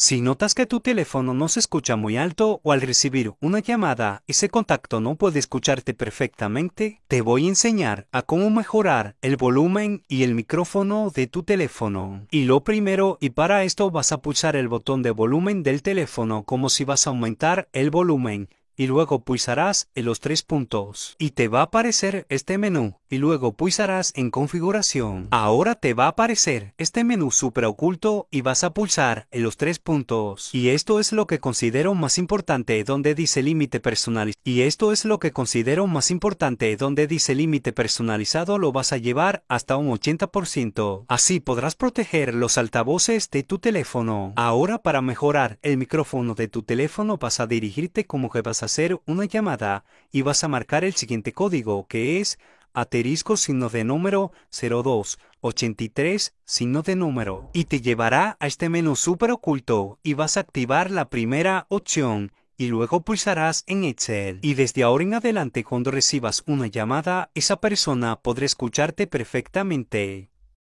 Si notas que tu teléfono no se escucha muy alto o al recibir una llamada ese contacto no puede escucharte perfectamente, te voy a enseñar a cómo mejorar el volumen y el micrófono de tu teléfono. Y lo primero, y para esto vas a pulsar el botón de volumen del teléfono como si vas a aumentar el volumen y luego pulsarás en los tres puntos y te va a aparecer este menú y luego pulsarás en configuración. Ahora te va a aparecer este menú super oculto y vas a pulsar en los tres puntos. Y esto es lo que considero más importante donde dice límite personalizado. Y esto es lo que considero más importante donde dice límite personalizado lo vas a llevar hasta un 80%. Así podrás proteger los altavoces de tu teléfono. Ahora para mejorar el micrófono de tu teléfono vas a dirigirte como que vas a hacer una llamada y vas a marcar el siguiente código, que es aterisco signo de número 0283 signo de número y te llevará a este menú super oculto y vas a activar la primera opción y luego pulsarás en Excel. Y desde ahora en adelante cuando recibas una llamada, esa persona podrá escucharte perfectamente.